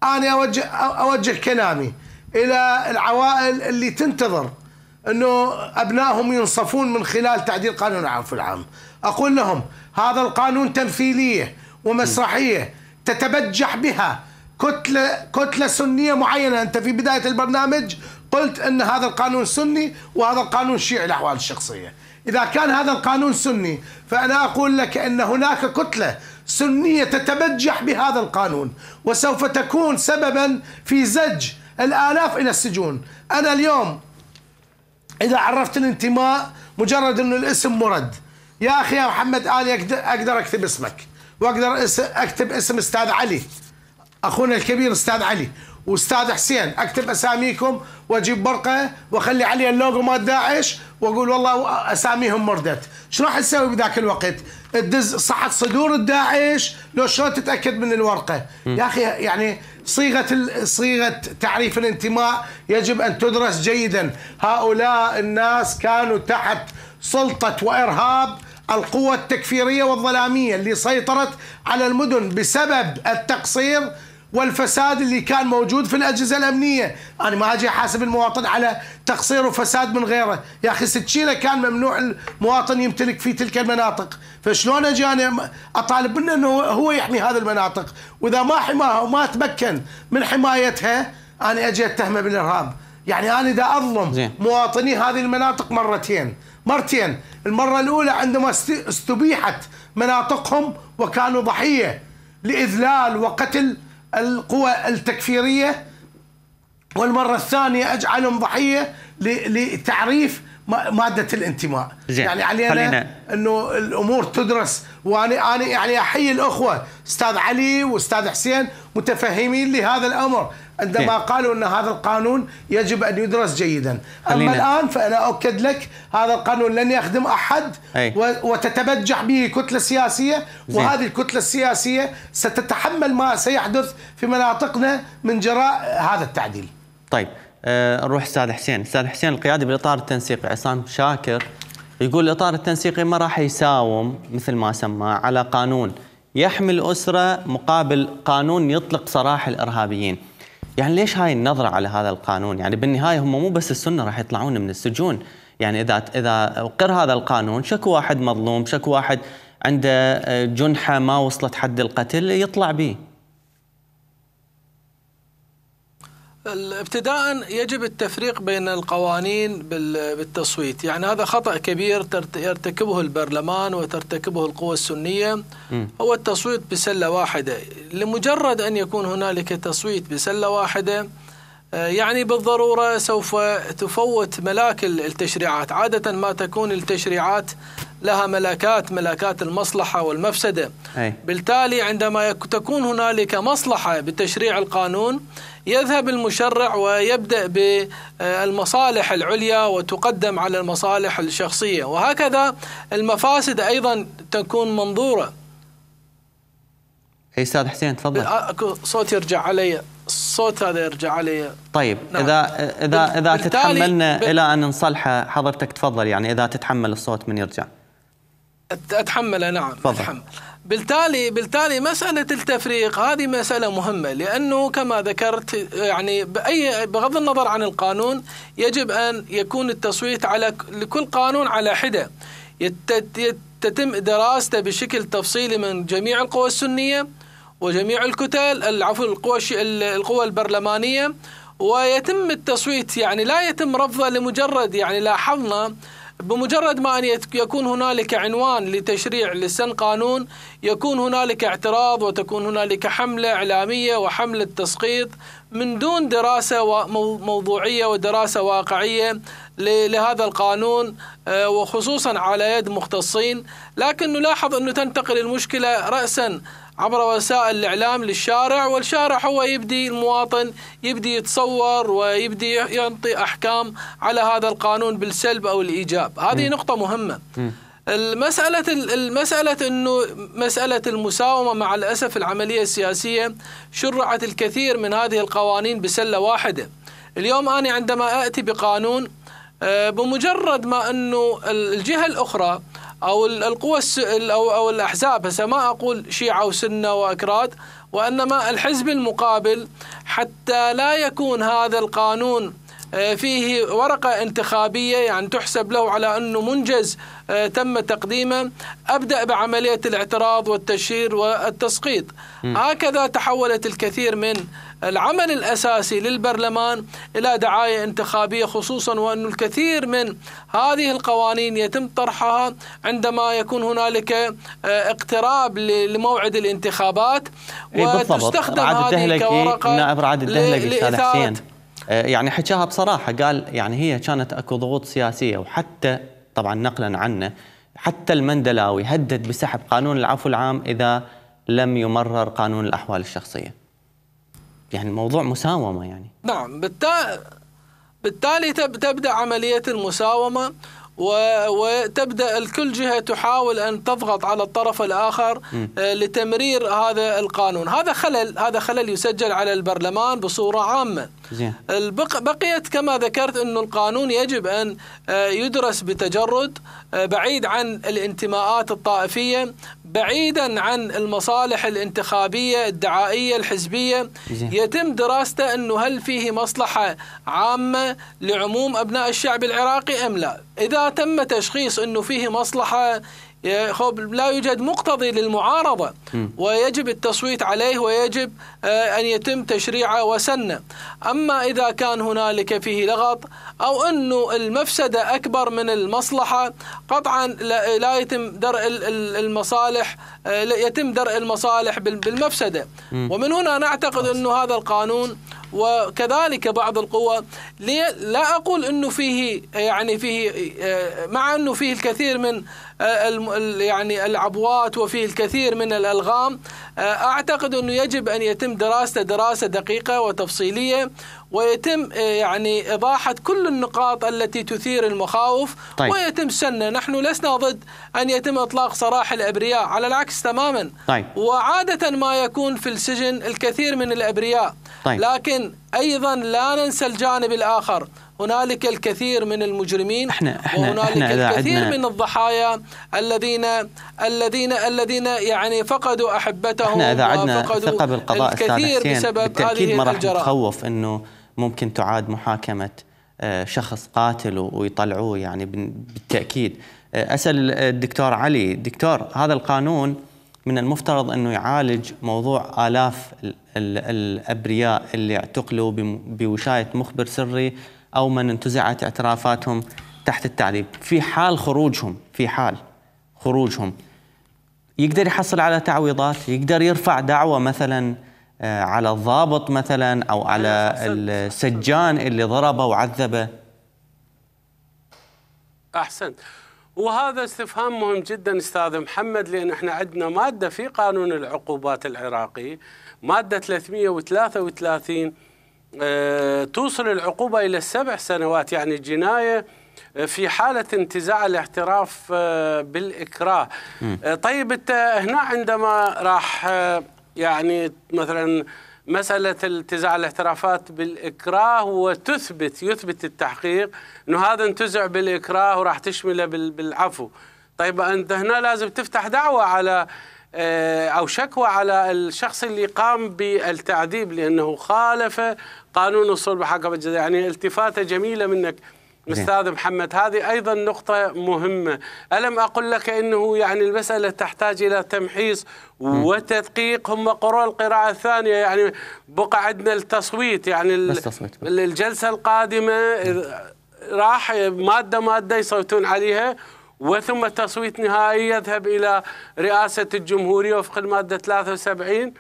أنا أوجه, أوجه كلامي إلى العوائل اللي تنتظر انه ابنائهم ينصفون من خلال تعديل قانون العفو العام أقول لهم هذا القانون تمثيلية ومسرحية تتبجح بها كتلة كتلة سنية معينة أنت في بداية البرنامج قلت أن هذا القانون سني وهذا القانون شيعي الأحوال الشخصية إذا كان هذا القانون سني فأنا أقول لك أن هناك كتلة سنية تتبجح بهذا القانون وسوف تكون سببا في زج الآلاف إلى السجون أنا اليوم إذا عرفت الانتماء مجرد أن الاسم مرد يا اخي يا محمد انا اقدر اكتب اسمك واقدر اكتب اسم استاذ علي اخونا الكبير استاذ علي واستاذ حسين اكتب اساميكم واجيب برقه واخلي عليها اللوجو مال داعش واقول والله اساميهم مردت، شو راح تسوي بذاك الوقت؟ تدز صحة صدور الداعش لو شلون تتاكد من الورقه؟ م. يا اخي يعني صيغه صيغه تعريف الانتماء يجب ان تدرس جيدا، هؤلاء الناس كانوا تحت سلطه وارهاب القوة التكفيرية والظلامية اللي سيطرت على المدن بسبب التقصير والفساد اللي كان موجود في الاجهزه الامنيه، انا ما اجي احاسب المواطن على تقصير وفساد من غيره، يا اخي 60 كان ممنوع المواطن يمتلك في تلك المناطق، فشلون اجي انا اطالب منه انه هو يحمي هذه المناطق، واذا ما حماها وما تمكن من حمايتها انا اجي اتهمه بالارهاب، يعني انا إذا اظلم مواطني هذه المناطق مرتين، مرتين المرة الأولى عندما استبيحت مناطقهم وكانوا ضحية لإذلال وقتل القوى التكفيرية والمرة الثانية أجعلهم ضحية لتعريف ماده الانتماء زين. يعني علينا خلينا. انه الامور تدرس وانا انا يعني احيي الاخوه استاذ علي واستاذ حسين متفهمين لهذا الامر عندما زين. قالوا ان هذا القانون يجب ان يدرس جيدا خلينا. اما الان فانا اؤكد لك هذا القانون لن يخدم احد أي. وتتبجح به كتله سياسيه زين. وهذه الكتله السياسيه ستتحمل ما سيحدث في مناطقنا من جراء هذا التعديل طيب آه، نروح استاذ حسين استاذ حسين القيادي بالاطار التنسيقي عصام شاكر يقول الاطار التنسيقي ما راح يساوم مثل ما سماه على قانون يحمي الاسره مقابل قانون يطلق سراح الارهابيين يعني ليش هاي النظره على هذا القانون يعني بالنهايه هم مو بس السنه راح يطلعون من السجون يعني اذا اذا اقر هذا القانون شكو واحد مظلوم شكو واحد عنده آه، جنحه ما وصلت حد القتل يطلع به ابتداء يجب التفريق بين القوانين بالتصويت يعني هذا خطأ كبير يرتكبه البرلمان وترتكبه القوى السنية هو التصويت بسلة واحدة لمجرد أن يكون هنالك تصويت بسلة واحدة آه، يعني بالضرورة سوف تفوت ملاك التشريعات عادة ما تكون التشريعات لها ملاكات ملاكات المصلحة والمفسدة أي. بالتالي عندما تكون هنالك مصلحة بتشريع القانون يذهب المشرع ويبدأ بالمصالح العليا وتقدم على المصالح الشخصية وهكذا المفاسد أيضا تكون منظورة اي استاذ حسين تفضل آه، صوت يرجع علي الصوت هذا يرجع علي طيب نعم. اذا اذا اذا تتحملنا الى ان نصلحه حضرتك تفضل يعني اذا تتحمل الصوت من يرجع اتحمله نعم تفضل. اتحمل بالتالي بالتالي مسألة التفريق هذه مسألة مهمة لأنه كما ذكرت يعني بأي بغض النظر عن القانون يجب أن يكون التصويت على لكل قانون على حدة تتم دراسته بشكل تفصيلي من جميع القوى السنية وجميع الكتل العفو القوى القوى البرلمانية ويتم التصويت يعني لا يتم رفضه لمجرد يعني لاحظنا بمجرد ما أن يكون هنالك عنوان لتشريع لسن قانون يكون هنالك اعتراض وتكون هنالك حملة إعلامية وحملة تسقيط من دون دراسة موضوعية ودراسة واقعية لهذا القانون آه، وخصوصا على يد مختصين لكن نلاحظ أنه تنتقل المشكلة رأسا عبر وسائل الإعلام للشارع والشارع هو يبدي المواطن يبدي يتصور ويبدي ينطي أحكام على هذا القانون بالسلب أو الإيجاب هذه م. نقطة مهمة م. المسألة المسألة انه مسألة المساومة مع الأسف العملية السياسية شرعت الكثير من هذه القوانين بسلة واحدة. اليوم أنا عندما آتي بقانون آه، بمجرد ما انه الجهة الأخرى او القوى او او الاحزاب هسه ما اقول شيعه وسنه واكراد وانما الحزب المقابل حتى لا يكون هذا القانون آه، فيه ورقة انتخابية يعني تحسب له على أنه منجز آه، تم تقديمه أبدأ بعملية الاعتراض والتشهير والتسقيط هكذا تحولت الكثير من العمل الأساسي للبرلمان إلى دعاية انتخابية خصوصا وأن الكثير من هذه القوانين يتم طرحها عندما يكون هنالك آه، اقتراب لموعد الانتخابات إيه، وتستخدم هذه كورقة لإثارة آه، يعني حكاها بصراحه قال يعني هي كانت اكو ضغوط سياسيه وحتى طبعا نقلا عنه حتى المندلاوي هدد بسحب قانون العفو العام اذا لم يمرر قانون الاحوال الشخصيه. يعني الموضوع مساومه يعني. نعم بالتالي بالتالي تبدا عمليه المساومه وتبدا الكل جهه تحاول ان تضغط على الطرف الاخر آه، لتمرير هذا القانون، هذا خلل هذا خلل يسجل على البرلمان بصوره عامه. بقيت كما ذكرت أن القانون يجب أن آه، يدرس بتجرد آه، بعيد عن الانتماءات الطائفية بعيدا عن المصالح الانتخابية الدعائية الحزبية يتم دراسته أنه هل فيه مصلحة عامة لعموم أبناء الشعب العراقي أم لا إذا تم تشخيص أنه فيه مصلحة لا يوجد مقتضي للمعارضة ويجب التصويت عليه ويجب آه، أن يتم تشريعه وسنه أما إذا كان هنالك فيه لغط أو أنه المفسدة أكبر من المصلحة قطعا لا آه، يتم درء المصالح يتم درء المصالح بالمفسدة ومن هنا نعتقد أنه هذا القانون وكذلك بعض القوى لا أقول أنه فيه يعني فيه آه، مع أنه فيه الكثير من يعني العبوات وفيه الكثير من الألغام آه، أعتقد أنه يجب أن يتم دراسته دراسة دقيقة وتفصيلية ويتم آه، يعني إضاحة كل النقاط التي تثير المخاوف طيب. ويتم سنة نحن لسنا ضد أن يتم إطلاق سراح الأبرياء على العكس تماما طيب. وعادة ما يكون في السجن الكثير من الأبرياء طيب. لكن أيضا لا ننسى الجانب الآخر هنالك الكثير من المجرمين احنا احنا وهنالك احنا الكثير من الضحايا الذين الذين الذين يعني فقدوا احبتهم احنا اذا عدنا ثقه بالقضاء الكثير بسبب بالتاكيد ما راح نتخوف انه ممكن تعاد محاكمه آه، شخص قاتل ويطلعوه يعني بالتاكيد آه، اسال الدكتور علي دكتور هذا القانون من المفترض انه يعالج موضوع الاف الابرياء اللي اعتقلوا بوشايه مخبر سري او من انتزعت اعترافاتهم تحت التعذيب في حال خروجهم في حال خروجهم يقدر يحصل على تعويضات يقدر يرفع دعوه مثلا آه، على الضابط مثلا او على السجان اللي ضربه وعذبه احسنت وهذا استفهام مهم جدا استاذ محمد لان احنا عندنا ماده في قانون العقوبات العراقي مادة 333 آه، توصل العقوبة إلى السبع سنوات يعني جناية آه، في حالة انتزاع الاعتراف آه، بالإكراه طيب أنت هنا عندما راح يعني مثلا مسألة انتزاع الاعترافات بالإكراه وتثبت يثبت التحقيق أنه هذا انتزع بالإكراه وراح تشمله بالعفو طيب أنت هنا لازم تفتح دعوة على آه، أو شكوى على الشخص اللي قام بالتعذيب لأنه خالف قانون أصول المحاكمة الجزاء يعني التفاتة جميلة منك أستاذ نعم. محمد هذه أيضا نقطة مهمة ألم أقول لك أنه يعني المسألة تحتاج إلى تمحيص وتدقيق هم قرأوا القراءة الثانية يعني بقى عندنا التصويت يعني بس الجلسة القادمة راح مادة مادة يصوتون عليها وثم تصويت نهائي يذهب إلى رئاسة الجمهورية وفق المادة 73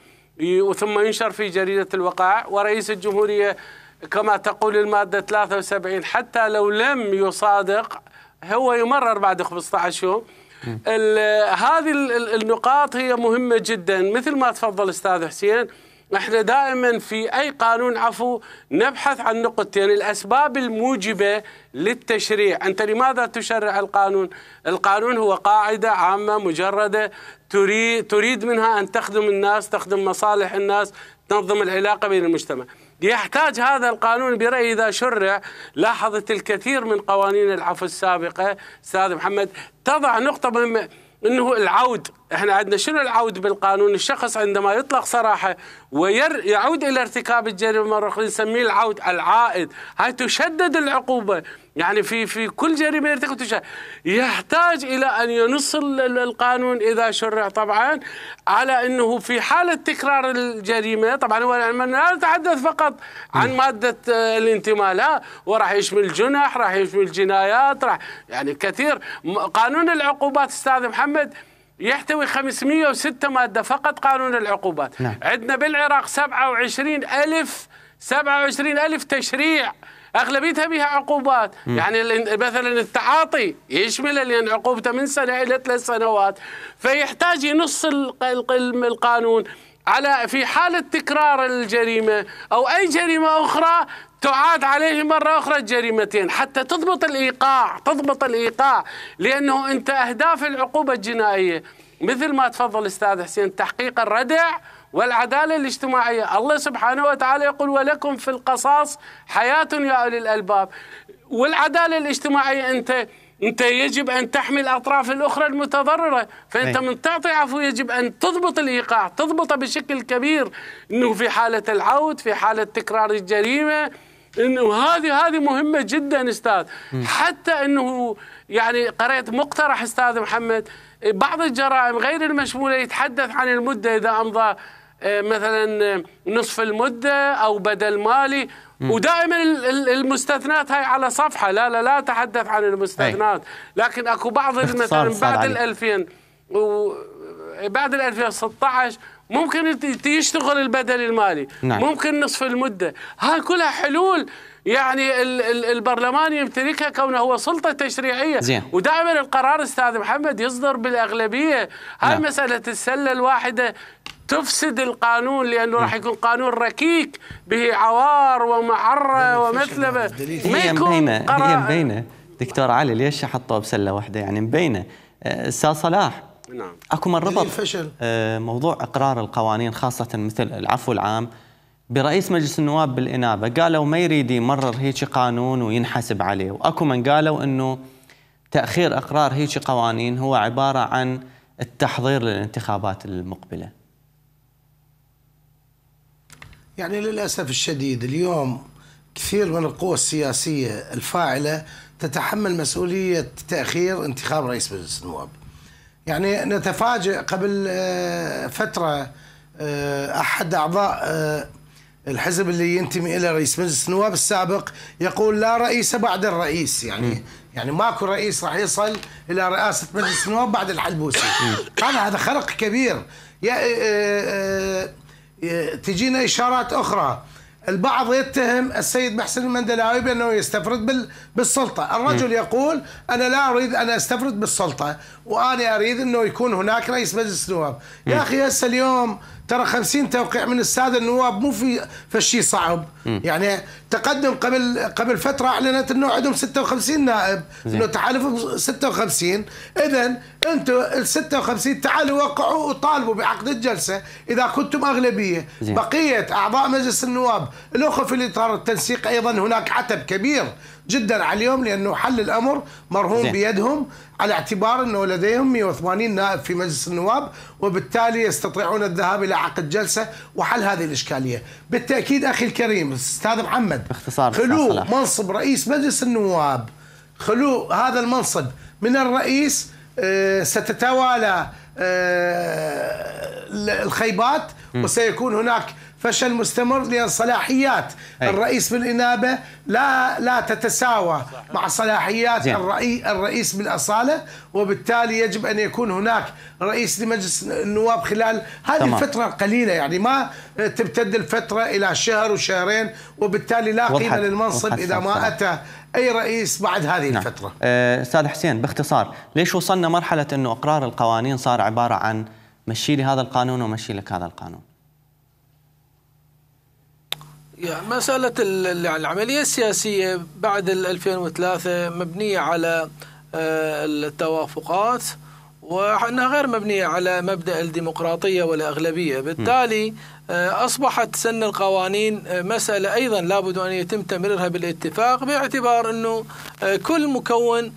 وثم ينشر في جريدة الوقائع ورئيس الجمهورية كما تقول المادة 73 حتى لو لم يصادق هو يمرر بعد 15 يوم هذه النقاط هي مهمة جدا مثل ما تفضل أستاذ حسين احنا دائما في اي قانون عفو نبحث عن نقطتين الاسباب الموجبه للتشريع، انت لماذا تشرع القانون؟ القانون هو قاعده عامه مجرده تريد تريد منها ان تخدم الناس، تخدم مصالح الناس، تنظم العلاقه بين المجتمع. يحتاج هذا القانون برأيي إذا شرع لاحظت الكثير من قوانين العفو السابقة أستاذ محمد تضع نقطة مهمة أنه العود احنا عندنا شنو العود بالقانون الشخص عندما يطلق سراحه ويعود الى ارتكاب الجريمه مره اخرى نسميه العود العائد هاي تشدد العقوبه يعني في في كل جريمه يرتكب تشدد يحتاج الى ان ينص القانون اذا شرع طبعا على انه في حاله تكرار الجريمه طبعا هو يعني لا نتحدث فقط عن نعم. ماده آه، الانتماء لا وراح يشمل جنح راح يشمل جنايات راح يعني كثير قانون العقوبات استاذ محمد يحتوي 506 مادة فقط قانون العقوبات نعم. عندنا بالعراق 27 ألف 27 ألف تشريع اغلبيتها بها عقوبات م. يعني مثلا التعاطي يشمل لان عقوبته من سنه الى ثلاث سنوات فيحتاج ينص القانون على في حالة تكرار الجريمة أو أي جريمة أخرى تعاد عليه مرة أخرى الجريمتين حتى تضبط الإيقاع تضبط الإيقاع لأنه أنت أهداف العقوبة الجنائية مثل ما تفضل أستاذ حسين تحقيق الردع والعدالة الاجتماعية الله سبحانه وتعالى يقول ولكم في القصاص حياة يا أولي الألباب والعدالة الاجتماعية أنت أنت يجب أن تحمي الأطراف الأخرى المتضررة فأنت نعم. من تعطي عفو يجب أن تضبط الإيقاع تضبطه بشكل كبير أنه في حالة العود في حالة تكرار الجريمة انه هذه هذه مهمه جدا استاذ م. حتى انه يعني قرأت مقترح استاذ محمد بعض الجرائم غير المشموله يتحدث عن المده اذا امضى آه، مثلا آه، نصف المدة أو بدل مالي ودائما المستثنات هاي على صفحة لا لا لا أتحدث عن المستثنات لكن أكو بعض مثلا بعد ال 2000 وبعد ال 2016 ممكن يشتغل البدل المالي نعم. ممكن نصف المدة هاي كلها حلول يعني البرلمان يمتلكها كونه هو سلطة تشريعية زين. ودائما القرار استاذ محمد يصدر بالأغلبية هاي نعم. مسألة السلة الواحدة تفسد القانون لانه راح يكون قانون ركيك به عوار ومعره ومثلبه ما يكون هي مبينه دكتور علي ليش حطوه بسله واحده يعني مبينه استاذ آه، صلاح نعم اكو من ربط فشل. آه، موضوع اقرار القوانين خاصه مثل العفو العام برئيس مجلس النواب بالانابه قالوا ما يريد يمرر هيك قانون وينحسب عليه واكو من قالوا انه تاخير اقرار هيك قوانين هو عباره عن التحضير للانتخابات المقبله يعني للأسف الشديد اليوم كثير من القوى السياسية الفاعلة تتحمل مسؤولية تأخير انتخاب رئيس مجلس النواب يعني نتفاجئ قبل آه، فترة آه، أحد أعضاء آه، الحزب اللي ينتمي إلى رئيس مجلس النواب السابق يقول لا رئيس بعد الرئيس يعني يعني ماكو رئيس راح يصل الى رئاسه مجلس النواب بعد الحلبوسي هذا هذا خرق كبير تجينا إشارات أخرى البعض يتهم السيد محسن المندلاوي بأنه يستفرد بالسلطة الرجل م. يقول أنا لا أريد أن أستفرد بالسلطة وأنا أريد أنه يكون هناك رئيس مجلس نواب يا أخي هسه اليوم ترى 50 توقيع من الساده النواب مو في فشي صعب م. يعني تقدم قبل قبل فتره اعلنت انه عندهم 56 نائب انه تحالفهم 56 اذا انتم ال 56 تعالوا وقعوا وطالبوا بعقد الجلسه اذا كنتم اغلبيه زين. بقيه اعضاء مجلس النواب الاخوه في الاطار التنسيق ايضا هناك عتب كبير جدا عليهم لانه حل الامر مرهون زين. بيدهم على اعتبار انه لديهم 180 نائب في مجلس النواب وبالتالي يستطيعون الذهاب الى عقد جلسه وحل هذه الاشكاليه، بالتاكيد اخي الكريم استاذ محمد باختصار خلو منصب رئيس مجلس النواب خلو هذا المنصب من الرئيس آه، ستتوالى آه، الخيبات وسيكون هناك فشل مستمر لأن صلاحيات أي. الرئيس بالإنابة لا لا تتساوى صحيح. مع صلاحيات الرئي الرئيس بالأصالة وبالتالي يجب أن يكون هناك رئيس لمجلس النواب خلال هذه طمع. الفترة القليلة يعني ما تمتد الفترة إلى شهر وشهرين وبالتالي لا قيمة للمنصب إذا ما أتى اي رئيس بعد هذه نعم. الفتره آه، استاذ حسين باختصار ليش وصلنا مرحله انه اقرار القوانين صار عباره عن مشي لي هذا القانون ومشي لك هذا القانون يعني مسألة العملية السياسية بعد 2003 مبنية على آه، التوافقات وأنها غير مبنية على مبدأ الديمقراطية والأغلبية بالتالي آه، أصبحت سن القوانين آه، مسألة أيضا لابد أن يتم تمريرها بالاتفاق باعتبار أنه كل مكون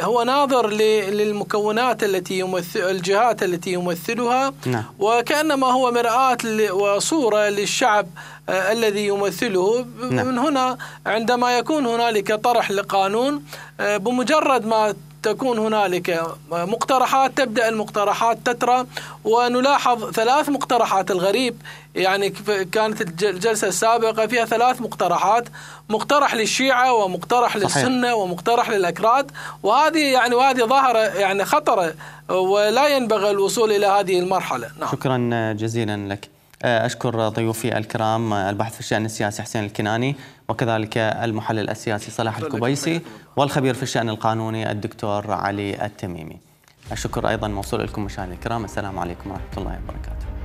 هو ناظر للمكونات التي يمثل الجهات التي يمثلها نعم. وكانما هو مرآة وصورة للشعب آه، الذي يمثله نعم. من هنا عندما يكون هنالك طرح لقانون آه، بمجرد ما تكون هنالك مقترحات تبدا المقترحات تترى ونلاحظ ثلاث مقترحات الغريب يعني كانت الجلسه السابقه فيها ثلاث مقترحات مقترح للشيعه ومقترح صحيح. للسنه ومقترح للاكراد وهذه يعني وهذه ظاهره يعني خطره ولا ينبغي الوصول الى هذه المرحله نعم. شكرا جزيلا لك آه، أشكر ضيوفي الكرام آه، الباحث في الشأن السياسي حسين الكناني وكذلك المحلل السياسي صلاح الكبيسي والخبير في الشأن القانوني الدكتور علي التميمي الشكر أيضا موصول لكم مشاهدينا الكرام السلام عليكم ورحمة الله وبركاته